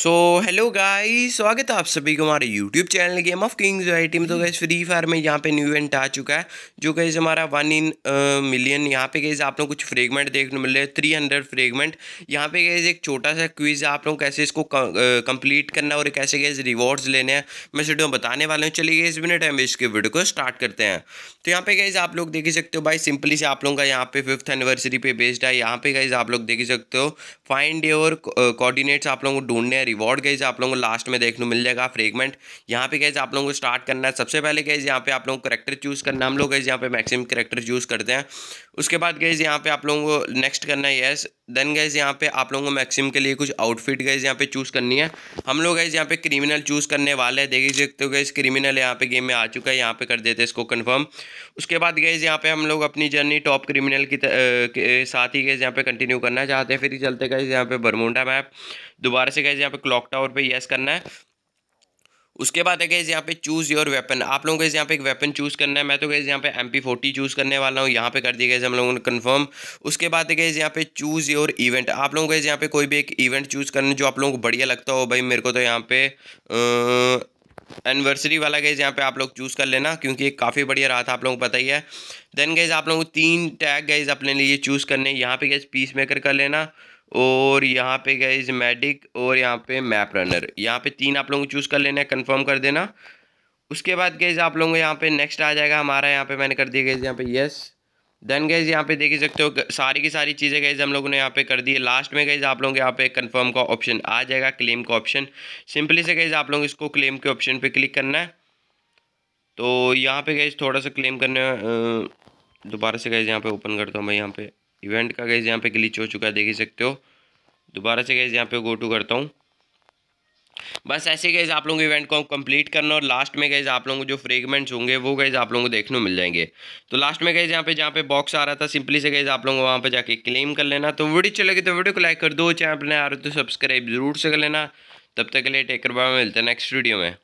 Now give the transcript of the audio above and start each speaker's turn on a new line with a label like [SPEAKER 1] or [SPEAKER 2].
[SPEAKER 1] so hello guys स्वागत है आप सभी को हमारे YouTube channel Game of Kings YT में तो गैस फ्री फायर में यहाँ पे न्यू इवेंट आ चुका है जो गैस हमारा वन इन मिलियन यहाँ पे गैस आप लोग कुछ फ्रेगमेंट देखने मिल रहे हैं थ्री हंड्रेड फ्रेगमेंट यहाँ पे गैस एक छोटा सा क्विज आप लोग कैसे इसको कंप्लीट करना और कैसे गैस रिवॉर्ड्स लेने हैं मैं सीडियो बताने वाला हूँ चलिए इस मिनट हम इसके वीडियो को स्टार्ट करते हैं तो यहाँ पे गैस आप लोग देख सकते हो भाई सिंपली से आप लोगों का यहाँ पे फिफ्थ एनिवर्सरी पे बेस्ड है यहाँ पे गैस आप लोग देख सकते हो फाइंड योर कोऑर्डिनेट्स आप लोगों को ढूंढने है रिवॉर्ड गैज आप लोगों को लास्ट में देखने मिल जाएगा फ्रेगमेंट यहाँ पे गैज आप लोगों को स्टार्ट करना है सबसे पहले गैज यहाँ पे आप लोगों को करेक्टर चूज़ करना हम लोग गैज यहाँ पे मैक्सिमम करेक्टर चूज़ करते हैं उसके बाद गैज यहाँ पे आप लोगों को नेक्स्ट करना है येस देन गैज़ यहाँ पे आप लोगों को मैक्सिम के लिए कुछ आउटफिट गैज़ यहाँ पे चूज़ करनी है हम लोग गैज़ यहाँ पे क्रिमिनल चूज़ करने वाले हैं देख सकते हो गैज़ क्रिमिनल यहाँ पे गेम में आ चुका है यहाँ पे कर देते हैं इसको कंफर्म उसके बाद गैज़ यहाँ पे हम लोग अपनी जर्नी टॉप क्रिमिनल की साथ ही गैज़ यहाँ पे कंटिन्यू करना चाहते हैं फिर चलते गए यहाँ पे बरमुंडा मैप दोबारा से गए यहाँ पे क्लॉक टावर पर येस करना है उसके बाद है गैस यहाँ पे चूज़ योर वेपन आप लोगों को यहाँ पे एक वेपन चूज़ करना है मैं तो गैस यहाँ पे एम पी फोर्टी चूज़ करने वाला हूँ यहाँ पे कर दिया गया हम लोगों ने कंफर्म उसके बाद है गैस यहाँ पे चूज़ योर इवेंट आप लोगों को यहाँ पे कोई भी एक इवेंट चूज़ करना जो आप लोगों को बढ़िया लगता हो भाई मेरे को तो यहाँ पे एनिवर्सरी वाला गेज़ यहाँ पे आप लोग चूज़ कर लेना क्योंकि काफ़ी बढ़िया रहा था आप लोगों को पता ही है देन गेज आप लोगों को तीन टैग गेज अपने लिए चूज़ करने यहाँ पे गेज पीस मेकर कर लेना और यहाँ पे गेज मेडिक और यहाँ पे मैप रनर यहाँ पे तीन आप लोगों को चूज़ कर लेना है कन्फर्म कर देना उसके बाद गेज आप लोगों को यहाँ पे नेक्स्ट आ जाएगा हमारा यहाँ पे मैंने कर दिया गेज यहाँ पे यस देन गैज़ यहाँ पे देख ही सकते हो सारी की सारी चीज़ें गैज़ हम लोगों ने यहाँ पे कर दी है लास्ट में गैज़ आप लोगों के यहाँ पे कंफर्म का ऑप्शन आ जाएगा क्लेम का ऑप्शन सिंपली से गैज़ आप लोग इसको क्लेम के ऑप्शन पे क्लिक करना है तो यहाँ पे गैज़ थोड़ा सा क्लेम करने दोबारा से गैज़ यहाँ पे ओपन करता हूँ मैं यहाँ पे इवेंट का गैज़ यहाँ पे क्लिच हो चुका है देख ही सकते हो दोबारा से गैज़ यहाँ पे गो टू करता हूँ बस ऐसे गए आप लोगों को इवेंट को कंप्लीट करना और लास्ट में गए आप लोगों को जो फ्रेगमेंट्स होंगे वो गए आप लोगों को देखने को मिल जाएंगे तो लास्ट में गए यहाँ पे जहाँ पे बॉक्स आ रहा था सिंपली से गए आप लोगों को वहाँ पे जाके क्लेम कर लेना तो वीडियो चलेगी तो वीडियो को लाइक कर दो चैनल आ रहे हो तो सब्सक्राइब जरूर से कर लेना तब तक के लिए टेकर बाय मिलते हैं नेक्स्ट वीडियो में